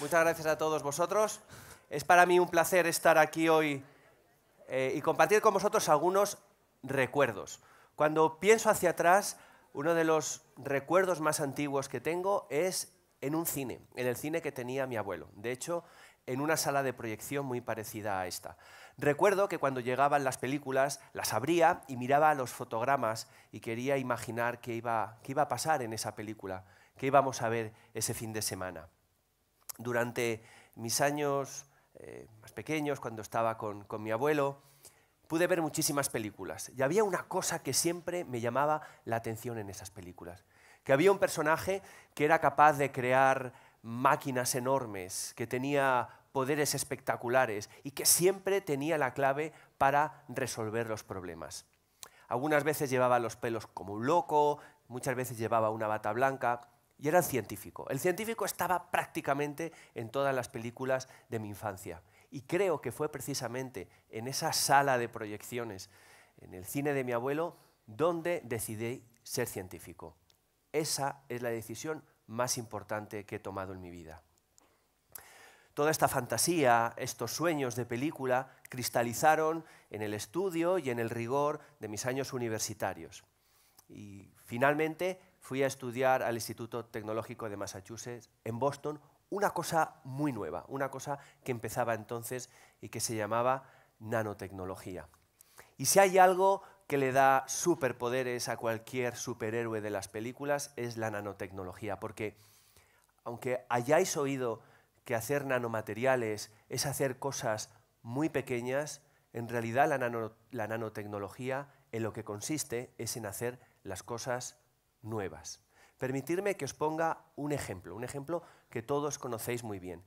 Muchas gracias a todos vosotros. Es para mí un placer estar aquí hoy eh, y compartir con vosotros algunos recuerdos. Cuando pienso hacia atrás, uno de los recuerdos más antiguos que tengo es en un cine, en el cine que tenía mi abuelo. De hecho, en una sala de proyección muy parecida a esta. Recuerdo que cuando llegaban las películas las abría y miraba los fotogramas y quería imaginar qué iba, qué iba a pasar en esa película, qué íbamos a ver ese fin de semana durante mis años eh, más pequeños, cuando estaba con, con mi abuelo, pude ver muchísimas películas. Y había una cosa que siempre me llamaba la atención en esas películas. Que había un personaje que era capaz de crear máquinas enormes, que tenía poderes espectaculares y que siempre tenía la clave para resolver los problemas. Algunas veces llevaba los pelos como un loco, muchas veces llevaba una bata blanca, y era científico. El científico estaba prácticamente en todas las películas de mi infancia. Y creo que fue precisamente en esa sala de proyecciones, en el cine de mi abuelo, donde decidí ser científico. Esa es la decisión más importante que he tomado en mi vida. Toda esta fantasía, estos sueños de película, cristalizaron en el estudio y en el rigor de mis años universitarios. Y finalmente fui a estudiar al Instituto Tecnológico de Massachusetts, en Boston, una cosa muy nueva, una cosa que empezaba entonces y que se llamaba nanotecnología. Y si hay algo que le da superpoderes a cualquier superhéroe de las películas es la nanotecnología, porque aunque hayáis oído que hacer nanomateriales es hacer cosas muy pequeñas, en realidad la, nanotecnología en lo que consiste es en hacer las cosas nuevas. Permitirme que os ponga un ejemplo, un ejemplo que todos conocéis muy bien.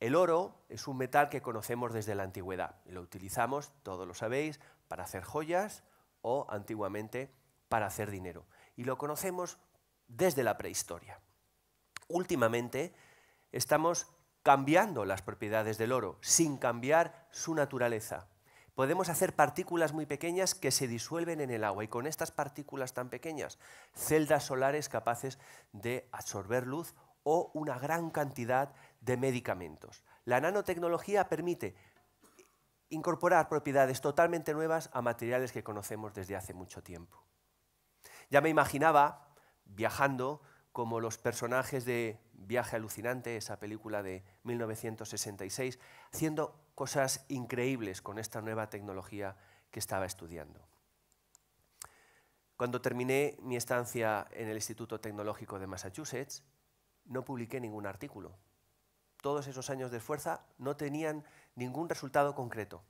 El oro es un metal que conocemos desde la antigüedad lo utilizamos, todos lo sabéis, para hacer joyas o antiguamente para hacer dinero. Y lo conocemos desde la prehistoria. Últimamente estamos cambiando las propiedades del oro sin cambiar su naturaleza podemos hacer partículas muy pequeñas que se disuelven en el agua y con estas partículas tan pequeñas, celdas solares capaces de absorber luz o una gran cantidad de medicamentos. La nanotecnología permite incorporar propiedades totalmente nuevas a materiales que conocemos desde hace mucho tiempo. Ya me imaginaba viajando como los personajes de Viaje alucinante, esa película de 1966, haciendo cosas increíbles con esta nueva tecnología que estaba estudiando. Cuando terminé mi estancia en el Instituto Tecnológico de Massachusetts, no publiqué ningún artículo. Todos esos años de esfuerzo no tenían ningún resultado concreto.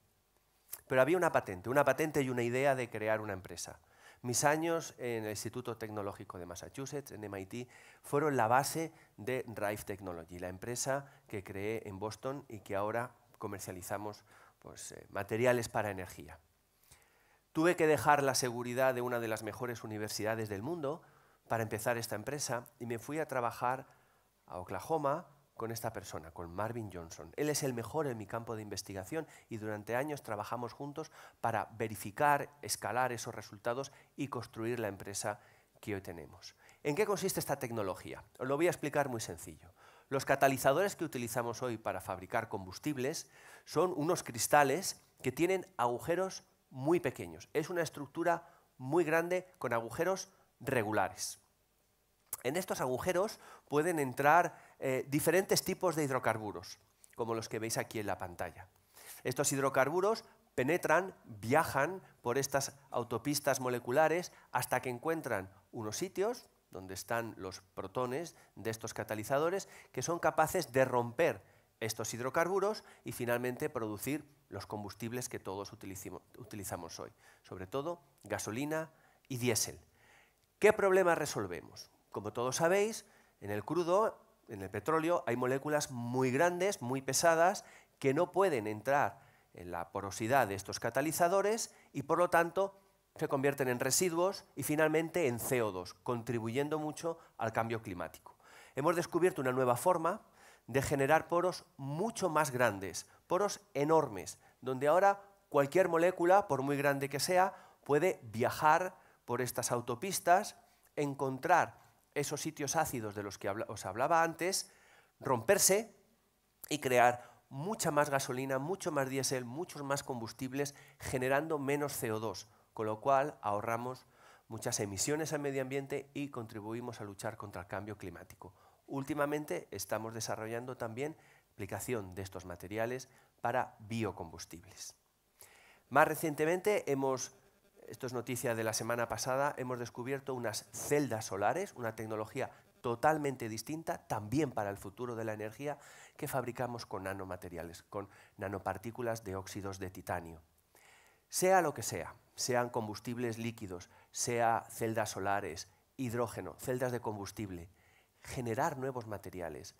Pero había una patente, una patente y una idea de crear una empresa. Mis años en el Instituto Tecnológico de Massachusetts, en MIT, fueron la base de Rive Technology, la empresa que creé en Boston y que ahora comercializamos pues, eh, materiales para energía. Tuve que dejar la seguridad de una de las mejores universidades del mundo para empezar esta empresa y me fui a trabajar a Oklahoma, con esta persona, con Marvin Johnson. Él es el mejor en mi campo de investigación y durante años trabajamos juntos para verificar, escalar esos resultados y construir la empresa que hoy tenemos. ¿En qué consiste esta tecnología? Os lo voy a explicar muy sencillo. Los catalizadores que utilizamos hoy para fabricar combustibles son unos cristales que tienen agujeros muy pequeños. Es una estructura muy grande con agujeros regulares. En estos agujeros pueden entrar eh, diferentes tipos de hidrocarburos, como los que veis aquí en la pantalla. Estos hidrocarburos penetran, viajan por estas autopistas moleculares hasta que encuentran unos sitios donde están los protones de estos catalizadores que son capaces de romper estos hidrocarburos y finalmente producir los combustibles que todos utilizamos hoy, sobre todo gasolina y diésel. ¿Qué problema resolvemos? Como todos sabéis, en el crudo en el petróleo hay moléculas muy grandes, muy pesadas, que no pueden entrar en la porosidad de estos catalizadores y por lo tanto se convierten en residuos y finalmente en CO2, contribuyendo mucho al cambio climático. Hemos descubierto una nueva forma de generar poros mucho más grandes, poros enormes, donde ahora cualquier molécula, por muy grande que sea, puede viajar por estas autopistas, encontrar esos sitios ácidos de los que os hablaba antes, romperse y crear mucha más gasolina, mucho más diésel, muchos más combustibles, generando menos CO2, con lo cual ahorramos muchas emisiones al medio ambiente y contribuimos a luchar contra el cambio climático. Últimamente estamos desarrollando también aplicación de estos materiales para biocombustibles. Más recientemente hemos esto es noticia de la semana pasada, hemos descubierto unas celdas solares, una tecnología totalmente distinta, también para el futuro de la energía, que fabricamos con nanomateriales, con nanopartículas de óxidos de titanio. Sea lo que sea, sean combustibles líquidos, sea celdas solares, hidrógeno, celdas de combustible, generar nuevos materiales,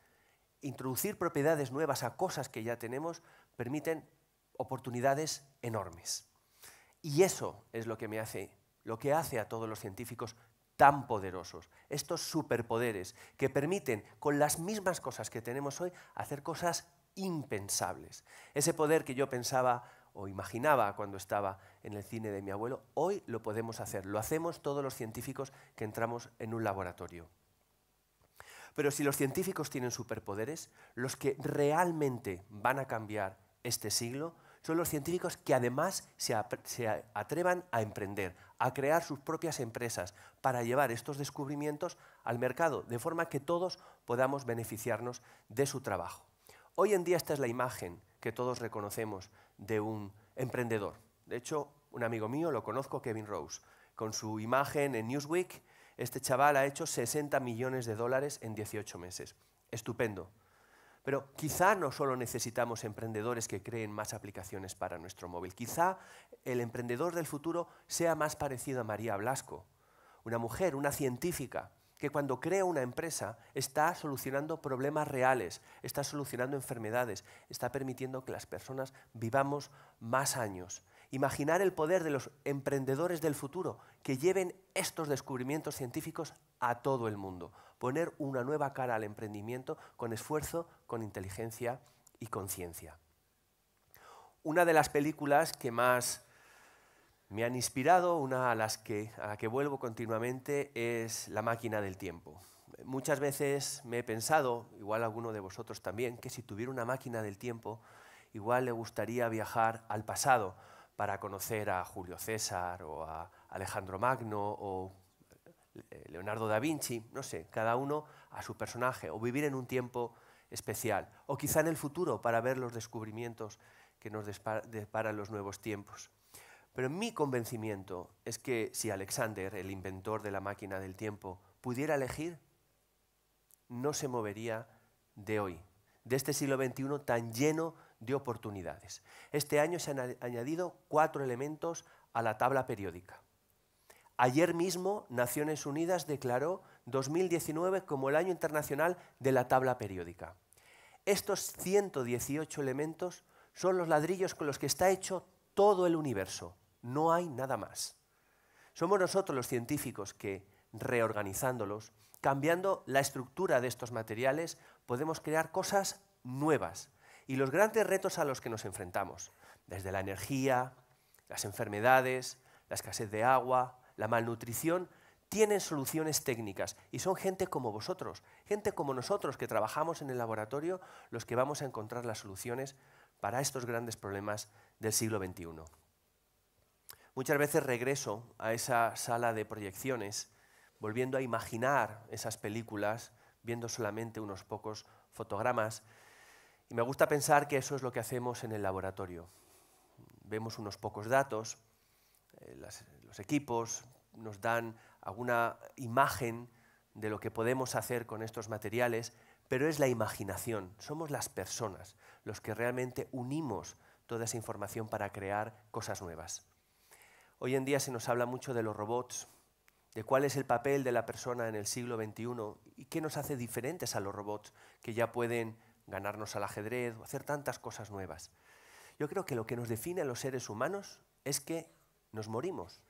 introducir propiedades nuevas a cosas que ya tenemos, permiten oportunidades enormes. Y eso es lo que me hace, lo que hace a todos los científicos tan poderosos, estos superpoderes que permiten con las mismas cosas que tenemos hoy hacer cosas impensables. Ese poder que yo pensaba o imaginaba cuando estaba en el cine de mi abuelo, hoy lo podemos hacer, lo hacemos todos los científicos que entramos en un laboratorio. Pero si los científicos tienen superpoderes, los que realmente van a cambiar este siglo son los científicos que además se, atrevan a emprender, a crear sus propias empresas para llevar estos descubrimientos al mercado, de forma que todos podamos beneficiarnos de su trabajo. Hoy en día esta es la imagen que todos reconocemos de un emprendedor. De hecho, un amigo mío, lo conozco, Kevin Rose, con su imagen en Newsweek, este chaval ha hecho 60 millones de dólares en 18 meses. Estupendo. Pero quizá no solo necesitamos emprendedores que creen más aplicaciones para nuestro móvil. Quizá el emprendedor del futuro sea más parecido a María Blasco, una mujer, una científica, que cuando crea una empresa está solucionando problemas reales, está solucionando enfermedades, está permitiendo que las personas vivamos más años. Imaginar el poder de los emprendedores del futuro que lleven estos descubrimientos científicos a todo el mundo. Poner una nueva cara al emprendimiento con esfuerzo, con inteligencia y conciencia. Una de las películas que más me han inspirado, una a, las que, a la que vuelvo continuamente, es La máquina del tiempo. Muchas veces me he pensado, igual alguno de vosotros también, que si tuviera una máquina del tiempo, igual le gustaría viajar al pasado para conocer a Julio César o a Alejandro Magno o eh, Leonardo da Vinci, no sé, cada uno a su personaje, o vivir en un tiempo especial, o quizá en el futuro para ver los descubrimientos que nos deparan los nuevos tiempos. Pero mi convencimiento es que si Alexander, el inventor de la máquina del tiempo, pudiera elegir, no se movería de hoy, de este siglo XXI tan lleno de oportunidades. Este año se han añadido cuatro elementos a la tabla periódica. Ayer mismo Naciones Unidas declaró 2019 como el año internacional de la tabla periódica. Estos 118 elementos son los ladrillos con los que está hecho todo el universo. No hay nada más. Somos nosotros los científicos que, reorganizándolos, cambiando la estructura de estos materiales, podemos crear cosas nuevas y los grandes retos a los que nos enfrentamos, desde la energía, las enfermedades, la escasez de agua, la malnutrición, tienen soluciones técnicas y son gente como vosotros, gente como nosotros que trabajamos en el laboratorio, los que vamos a encontrar las soluciones para estos grandes problemas del siglo XXI. Muchas veces regreso a esa sala de proyecciones volviendo a imaginar esas películas, viendo solamente unos pocos fotogramas, y me gusta pensar que eso es lo que hacemos en el laboratorio. Vemos unos pocos datos, eh, los equipos nos dan alguna imagen de lo que podemos hacer con estos materiales, pero es la imaginación, somos las personas los que realmente unimos toda esa información para crear cosas nuevas. Hoy en día se nos habla mucho de los robots, de cuál es el papel de la persona en el siglo XXI y qué nos hace diferentes a los robots que ya pueden ganarnos al ajedrez, o hacer tantas cosas nuevas. Yo creo que lo que nos define a los seres humanos es que nos morimos.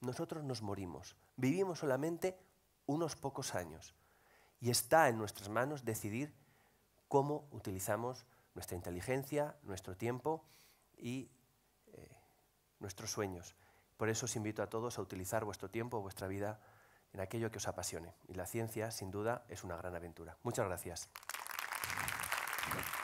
Nosotros nos morimos. Vivimos solamente unos pocos años. Y está en nuestras manos decidir cómo utilizamos nuestra inteligencia, nuestro tiempo y eh, nuestros sueños. Por eso os invito a todos a utilizar vuestro tiempo, vuestra vida en aquello que os apasione. Y la ciencia, sin duda, es una gran aventura. Muchas gracias. Thank you.